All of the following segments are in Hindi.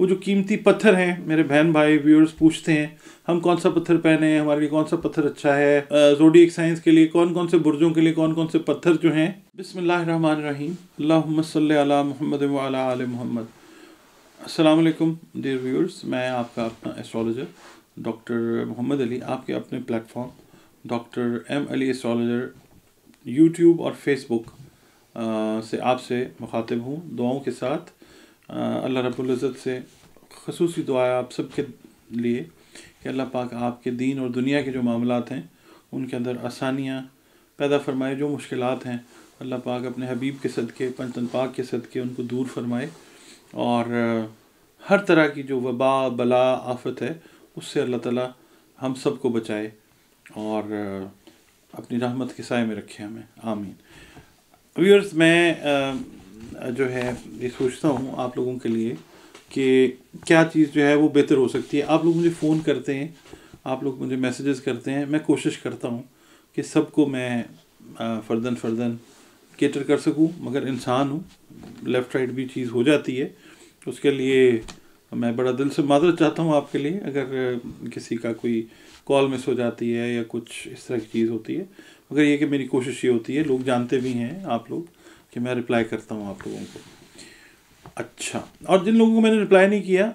वो जो कीमती पत्थर हैं मेरे बहन भाई व्यूअर्स पूछते हैं हम कौन सा पत्थर पहने हैं हमारे लिए कौन सा पत्थर अच्छा है जोडियक साइंस के लिए कौन कौन से बुर्जों के लिए कौन कौन से पत्थर जो हैं बिसमीम अल्लाम महमद आल मोहम्मद असलकम डियर व्यूअर्स मैं आपका अपना एस्ट्रोलॉजर डॉक्टर मोहम्मद अली आपके अपने platform doctor M Ali astrologer YouTube और फेसबुक से आपसे मुखातिब हूँ दुआओं के साथ अल्लाह रबुल्जत से खसूस दुआ है आप सब के लिए कि अल्लाह पाक आपके दीन और दुनिया के जो मामला हैं उनके अंदर आसानियाँ पैदा फरमाए जो मुश्किल हैं अल्लाह पाक अपने हबीब के सदक़े पंचन पाक के सदक़े उनको दूर फरमाए और हर तरह की जो वबा बला आफत है उससे अल्लाह ताला हम सब को बचाए और अपनी रहमत के साय में रखे हमें आमीन व्यूअर्स मैं जो है ये सोचता हूँ आप लोगों के लिए कि क्या चीज़ जो है वो बेहतर हो सकती है आप लोग मुझे फ़ोन करते हैं आप लोग मुझे मैसेजेस करते हैं मैं कोशिश करता हूँ कि सबको मैं फर्दन फर्दन केटर कर सकूँ मगर इंसान हूँ लेफ़्ट राइट भी चीज़ हो जाती है उसके लिए मैं बड़ा दिल से मादरत चाहता हूँ आपके लिए अगर किसी का कोई कॉल मिस हो जाती है या कुछ इस तरह की चीज़ होती है मगर ये कि मेरी कोशिश ये होती है लोग जानते भी हैं आप लोग कि मैं रिप्लाई करता हूँ आप लोगों को अच्छा और जिन लोगों को मैंने रिप्लाई नहीं किया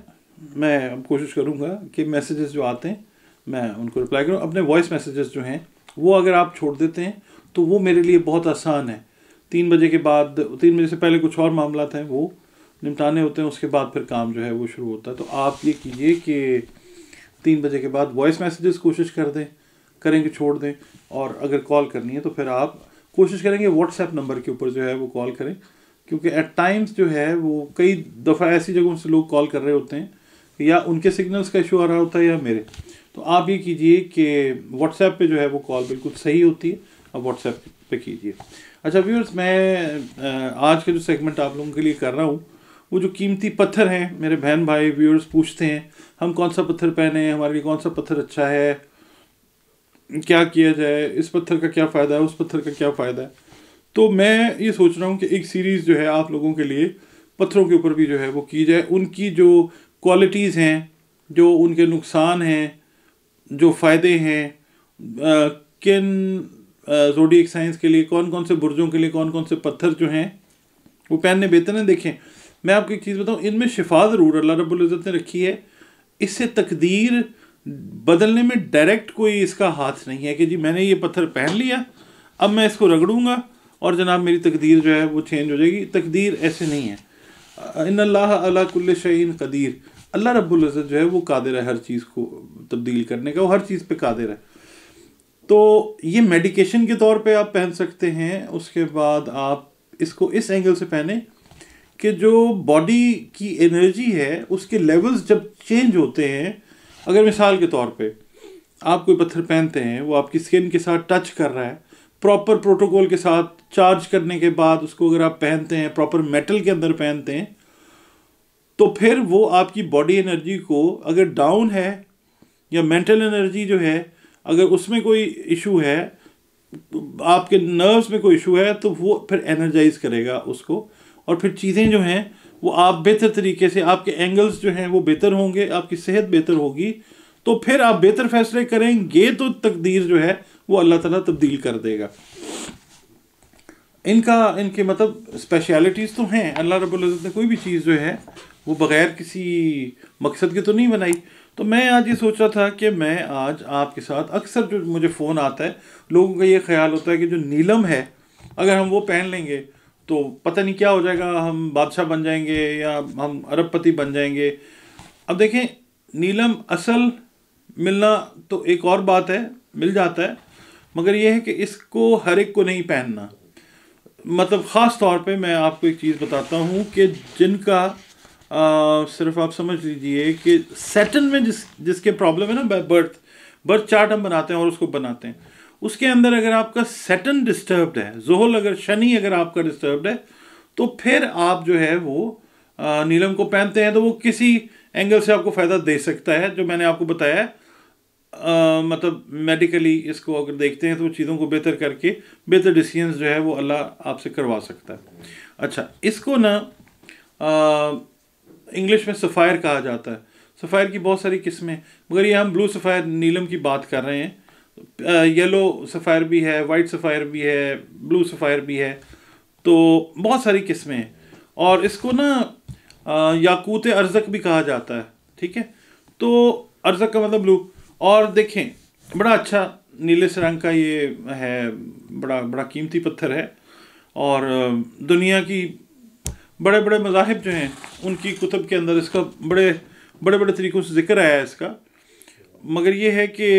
मैं कोशिश करूँगा कि मैसेजेस जो आते हैं मैं उनको रिप्लाई करूँ अपने वॉइस मैसेजेस जो हैं वो अगर आप छोड़ देते हैं तो वो मेरे लिए बहुत आसान है तीन बजे के बाद तीन बजे से पहले कुछ और मामला हैं वो निपटाने होते हैं उसके बाद फिर काम जो है वो शुरू होता है तो आप ये कीजिए कि तीन बजे के बाद वॉइस मैसेजेस कोशिश कर दें करेंगे छोड़ दें और अगर कॉल करनी है तो फिर आप कोशिश करेंगे व्हाट्सएप नंबर के ऊपर जो है वो कॉल करें क्योंकि एट टाइम्स जो है वो कई दफ़ा ऐसी जगहों से लोग कॉल कर रहे होते हैं या उनके सिग्नल्स का इशू आ रहा होता है या मेरे तो आप ये कीजिए कि व्हाट्सएप पे जो है वो कॉल बिल्कुल सही होती है आप व्हाट्सएप पे कीजिए अच्छा व्यूअर्स मैं आज का जो सेगमेंट आप लोगों के लिए कर रहा हूँ वो जो कीमती पत्थर हैं मेरे बहन भाई व्यूअर्स पूछते हैं हम कौन सा पत्थर पहने हमारे लिए कौन सा पत्थर अच्छा है क्या किया जाए इस पत्थर का क्या फ़ायदा है उस पत्थर का क्या फ़ायदा है तो मैं ये सोच रहा हूँ कि एक सीरीज़ जो है आप लोगों के लिए पत्थरों के ऊपर भी जो है वो की जाए उनकी जो क्वालिटीज़ हैं जो उनके नुकसान हैं जो फ़ायदे हैं किन जोडी साइंस के लिए कौन कौन से बुर्जों के लिए कौन कौन से पत्थर जो हैं वो पहनने बेहतर हैं देखें मैं आपको एक चीज़ बताऊँ इनमें शिफा ज़रूर अल्लाह रबुल्ज़त ने रखी है इससे तकदीर बदलने में डायरेक्ट कोई इसका हाथ नहीं है कि जी मैंने ये पत्थर पहन लिया अब मैं इसको रगड़ूंगा और जनाब मेरी तकदीर जो है वो चेंज हो जाएगी तकदीर ऐसे नहीं है इन अल्लाह अला शहीन कदीर अल्लाह रब्ज़त जो है वो कादिर है हर चीज़ को तब्दील करने का वो हर चीज़ पे कादिर है तो ये मेडिकेशन के तौर पे आप पहन सकते हैं उसके बाद आप इसको इस एंगल से पहने कि जो बॉडी की एनर्जी है उसके लेवल्स जब चेंज होते हैं अगर मिसाल के तौर पे आप कोई पत्थर पहनते हैं वो आपकी स्किन के साथ टच कर रहा है प्रॉपर प्रोटोकॉल के साथ चार्ज करने के बाद उसको अगर आप पहनते हैं प्रॉपर मेटल के अंदर पहनते हैं तो फिर वो आपकी बॉडी एनर्जी को अगर डाउन है या मेंटल एनर्जी जो है अगर उसमें कोई इशू है आपके नर्व्स में कोई इशू है तो वो फिर एनर्जाइज करेगा उसको और फिर चीज़ें जो हैं वो आप बेहतर तरीके से आपके एंगल्स जो हैं वो बेहतर होंगे आपकी सेहत बेहतर होगी तो फिर आप बेहतर फैसले करेंगे तो तकदीर जो है वो अल्लाह ताला तब्दील कर देगा इनका इनके मतलब स्पेशलिटीज़ तो हैं अल्लाह रबुल्ज़त ने कोई भी चीज़ जो है वो बग़ैर किसी मकसद के तो नहीं बनाई तो मैं आज ये सोच रहा था कि मैं आज आपके साथ अक्सर जो मुझे फ़ोन आता है लोगों का ये ख्याल होता है कि जो नीलम है अगर हम वो पहन लेंगे तो पता नहीं क्या हो जाएगा हम बादशाह बन जाएंगे या हम अरबपति बन जाएंगे अब देखें नीलम असल मिलना तो एक और बात है मिल जाता है मगर यह है कि इसको हर एक को नहीं पहनना मतलब ख़ास तौर पे मैं आपको एक चीज़ बताता हूँ कि जिनका आ, सिर्फ आप समझ लीजिए कि सेटन में जिस जिसके प्रॉब्लम है ना बर्थ बर्थ चार्ट हम बनाते हैं और उसको बनाते हैं उसके अंदर अगर आपका सेटन डिस्टर्ब्ड है जोहल अगर शनि अगर आपका डिस्टर्ब्ड है तो फिर आप जो है वो नीलम को पहनते हैं तो वो किसी एंगल से आपको फ़ायदा दे सकता है जो मैंने आपको बताया है मतलब मेडिकली इसको अगर देखते हैं तो चीज़ों को बेहतर करके बेहतर डिसीजन जो है वो अल्लाह आपसे करवा सकता है अच्छा इसको ना इंग्लिश में सफ़ायर कहा जाता है सफ़ायर की बहुत सारी किस्में मगर ये हम ब्लू सफ़ायर नीलम की बात कर रहे हैं येलो सफ़ायर भी है वाइट सफ़ायर भी है ब्लू सफ़ायर भी है तो बहुत सारी किस्में हैं और इसको ना याकूत अर्जक भी कहा जाता है ठीक है तो अर्जक का मतलब ब्लू और देखें बड़ा अच्छा नीले से रंग का ये है बड़ा बड़ा कीमती पत्थर है और दुनिया की बड़े बड़े मजाहब जो हैं उनकी कुतब के अंदर इसका बड़े बड़े बड़े तरीक़ों से ज़िक्र आया है इसका मगर ये है कि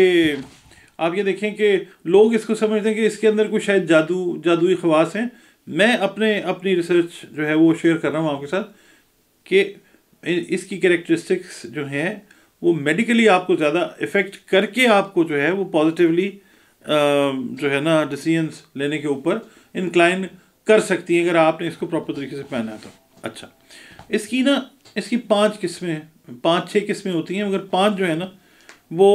आप ये देखें कि लोग इसको समझते हैं कि इसके अंदर कुछ शायद जादू जादुई खवास हैं मैं अपने अपनी रिसर्च जो है वो शेयर कर रहा हूँ आपके साथ कि इसकी करेक्टरिस्टिक्स जो हैं वो मेडिकली आपको ज़्यादा इफ़ेक्ट करके आपको जो है वो पॉजिटिवली जो है ना डिसीजंस लेने के ऊपर इंक्लाइन कर सकती हैं अगर आपने इसको प्रॉपर तरीके से पहना तो अच्छा इसकी ना इसकी पांच किस्में पांच छह किस्में होती हैं मगर पांच जो है ना वो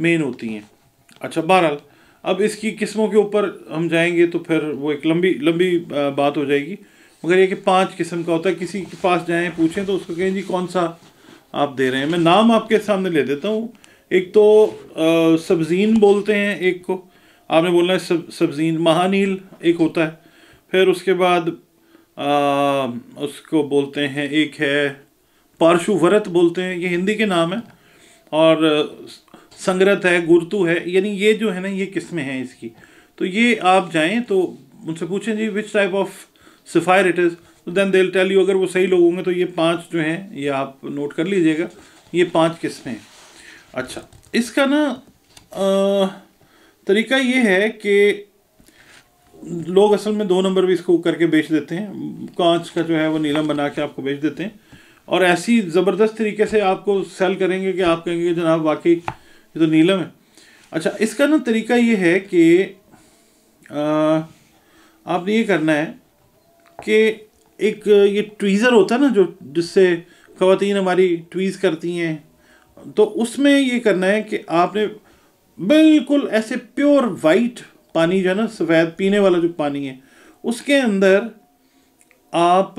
मेन होती हैं अच्छा बहरहाल अब इसकी किस्मों के ऊपर हम जाएंगे तो फिर वो एक लंबी लंबी बात हो जाएगी मगर ये कि पांच किस्म का होता है किसी के पास जाएं पूछें तो उसको कहें जी कौन सा आप दे रहे हैं मैं नाम आपके सामने ले देता हूँ एक तो सब्जीन बोलते हैं एक को आपने बोलना है सब सब्जीन महानील एक होता है फिर उसके बाद आ, उसको बोलते हैं एक है पार्शु बोलते हैं ये हिंदी के नाम है और संग्रत है गुरतु है यानी ये जो है ना ये किस्में हैं इसकी तो ये आप जाएं तो उनसे पूछें जी which type of sapphire it is तो देन दे टेल यू अगर वो सही लोग होंगे तो ये पाँच जो हैं ये आप नोट कर लीजिएगा ये पाँच किस्में हैं अच्छा इसका ना तरीका ये है कि लोग असल में दो नंबर भी इसको करके बेच देते हैं कांच का जो है वो नीलम बना के आपको बेच देते हैं और ऐसी ज़बरदस्त तरीके से आपको सेल करेंगे कि आप कहेंगे जनाब वाकई ये तो नीलम है अच्छा इसका ना तरीका ये है कि आपने ये करना है कि एक ये ट्वीज़र होता है ना जो जिससे खातन हमारी ट्वीज़ करती हैं तो उसमें ये करना है कि आपने बिल्कुल ऐसे प्योर वाइट पानी जो है ना सफ़ेद पीने वाला जो पानी है उसके अंदर आप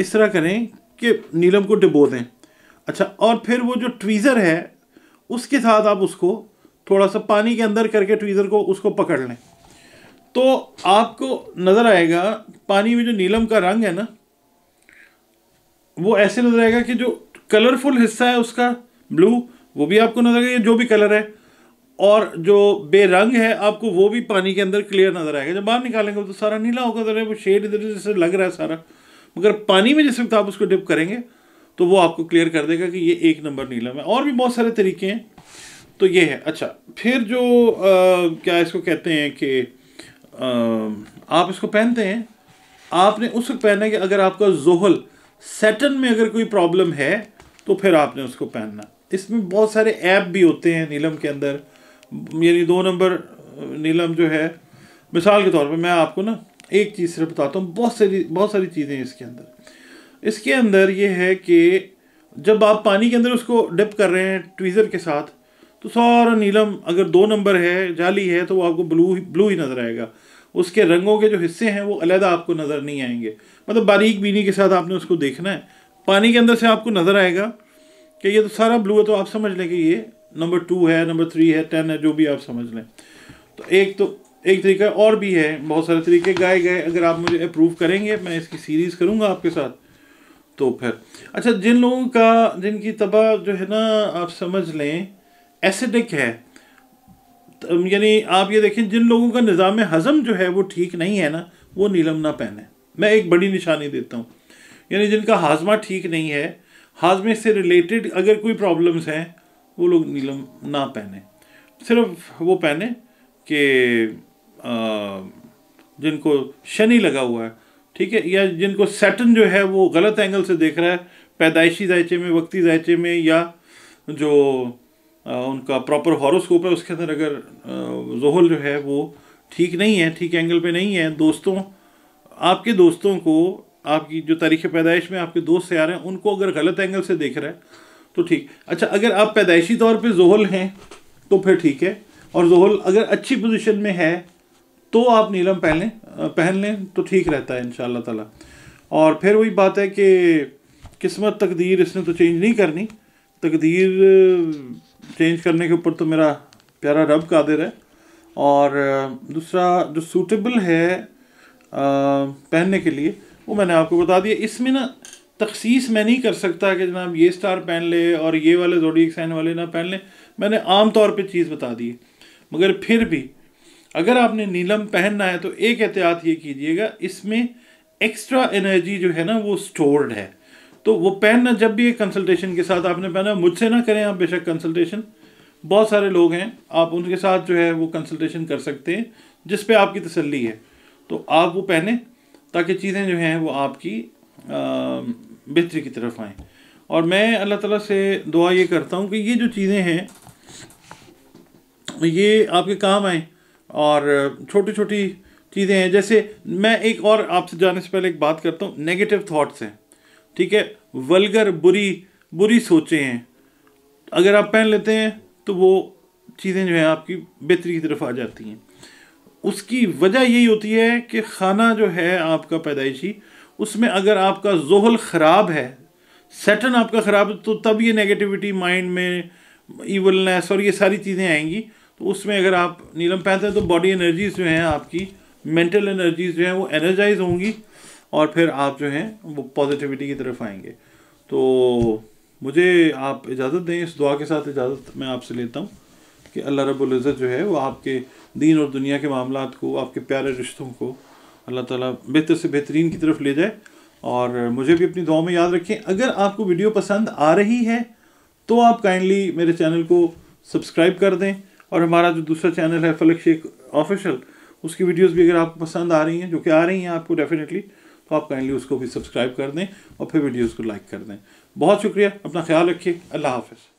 इस तरह करें कि नीलम को डिबो दें अच्छा और फिर वो जो ट्वीज़र है उसके साथ आप उसको थोड़ा सा पानी के अंदर करके ट्वीज़र को उसको पकड़ लें तो आपको नज़र आएगा पानी में जो नीलम का रंग है ना वो ऐसे नज़र आएगा कि जो कलरफुल हिस्सा है उसका ब्लू वो भी आपको नज़र आएगा जो भी कलर है और जो बेरंग है आपको वो भी पानी के अंदर क्लियर नज़र आएगा जब बाहर निकालेंगे तो सारा नीला होगा तो वो शेड इधर जैसे लग रहा है सारा मगर पानी में जिस वक्त आप उसको डिप करेंगे तो वो आपको क्लियर कर देगा कि ये एक नंबर नीलम है और भी बहुत सारे तरीके हैं तो ये है अच्छा फिर जो आ, क्या इसको कहते हैं कि आप इसको पहनते हैं आपने उस वक्त पहना है कि अगर आपका जोहल सेटन में अगर कोई प्रॉब्लम है तो फिर आपने उसको पहनना इसमें बहुत सारे ऐप भी होते हैं नीलम के अंदर यानी दो नंबर नीलम जो है मिसाल के तौर पर मैं आपको ना एक चीज़ सिर्फ बताता हूँ बहुत सारी बहुत सारी चीज़ें इसके अंदर इसके अंदर ये है कि जब आप पानी के अंदर उसको डिप कर रहे हैं ट्वीज़र के साथ तो सारा नीलम अगर दो नंबर है जाली है तो वो आपको ब्लू ब्लू ही नज़र आएगा उसके रंगों के जो हिस्से हैं वो अलग आपको नज़र नहीं आएंगे मतलब बारीक बीनी के साथ आपने उसको देखना है पानी के अंदर से आपको नज़र आएगा कि ये तो सारा ब्लू है तो आप समझ लें कि ये नंबर टू है नंबर थ्री है टेन है जो भी आप समझ लें तो एक तो एक तरीका और भी है बहुत सारे तरीके गाए गए अगर आप मुझे अप्रूव करेंगे मैं इसकी सीरीज़ करूँगा आपके साथ तो फिर अच्छा जिन लोगों का जिनकी तबाह जो है ना आप समझ लें एसिडिक है यानी आप ये देखें जिन लोगों का निज़ाम हज़म जो है वो ठीक नहीं है ना वो नीलम ना पहने मैं एक बड़ी निशानी देता हूँ यानी जिनका हाजमा ठीक नहीं है हाजमे से रिलेटेड अगर कोई प्रॉब्लम्स हैं वो लोग नीलम ना पहने सिर्फ वो पहने कि जिनको शनि लगा हुआ है ठीक है या जिनको सेटन जो है वो गलत एंगल से देख रहा है पैदाइशी जायचे में वक्ती जायचे में या जो आ, उनका प्रॉपर हॉरोस्कोप है उसके अंदर अगर जोहल जो है वो ठीक नहीं है ठीक एंगल पे नहीं है दोस्तों आपके दोस्तों को आपकी जो तारीख पैदाइश में आपके दोस्त से आ रहे हैं उनको अगर गलत एंगल से देख रहा है तो ठीक अच्छा अगर आप पैदाइशी तौर पर जोहल हैं तो फिर ठीक है और जोहल अगर अच्छी पोजिशन में है तो आप नीलम पहन पहन लें तो ठीक रहता है इन ताला और फिर वही बात है कि किस्मत तकदीर इसने तो चेंज नहीं करनी तकदीर चेंज करने के ऊपर तो मेरा प्यारा रब कादिर है और दूसरा जो सूटेबल है पहनने के लिए वो मैंने आपको बता दिया इसमें ना तखसीस मैं नहीं कर सकता कि जनाब ये स्टार पहन ले और ये वाले जोडिक साइन वाले ना पहन लें मैंने आम तौर पे चीज़ बता दी मगर फिर भी अगर आपने नीलम पहनना है तो एक एहतियात ये कीजिएगा इसमें एक्स्ट्रा एनर्जी जो है ना वो स्टोर्ड है तो वो पहनना जब भी एक कंसल्टेशन के साथ आपने पहना मुझसे ना करें आप बेशक कंसल्टेशन बहुत सारे लोग हैं आप उनके साथ जो है वो कंसल्टेशन कर सकते हैं जिस पे आपकी तसल्ली है तो आप वो पहने ताकि चीज़ें जो हैं वो आपकी बेहतरी की तरफ आएँ और मैं अल्लाह तला से दुआ ये करता हूँ कि ये जो चीज़ें हैं ये आपके काम आएँ और छोटी छोटी चीज़ें हैं जैसे मैं एक और आपसे जाने से पहले एक बात करता हूँ नेगेटिव थाट्स हैं ठीक है वलगर बुरी बुरी सोचें हैं अगर आप पहन लेते हैं तो वो चीज़ें जो हैं आपकी बेहतरी की तरफ आ जाती हैं उसकी वजह यही होती है कि खाना जो है आपका पैदाइशी उसमें अगर आपका जोहल ख़राब है सेटन आपका ख़राब है तो तब ये नेगेटिविटी माइंड में ईवलनेस और ये सारी चीज़ें आएंगी तो उसमें अगर आप नीलम पहनते हैं तो बॉडी एनर्जीज जो हैं आपकी मेंटल एनर्जीज जो हैं वो एनर्जाइज होंगी और फिर आप जो हैं वो पॉजिटिविटी की तरफ आएंगे तो मुझे आप इजाज़त दें इस दुआ के साथ इजाज़त मैं आपसे लेता हूँ कि अल्लाह रब्ज़त जो है वो आपके दीन और दुनिया के मामला को आपके प्यारे रिश्तों को अल्लाह ताला बेहतर से बेहतरीन की तरफ ले जाए और मुझे भी अपनी दुआ में याद रखें अगर आपको वीडियो पसंद आ रही है तो आप काइंडली मेरे चैनल को सब्सक्राइब कर दें और हमारा जो दूसरा चैनल है फलक शेख ऑफिशियल उसकी वीडियोस भी अगर आपको पसंद आ रही हैं जो कि आ रही हैं आपको डेफिनेटली तो आप काइंडली उसको भी सब्सक्राइब कर दें और फिर वीडियोज़ को लाइक कर दें बहुत शुक्रिया अपना ख्याल रखिए अल्लाह हाफिज़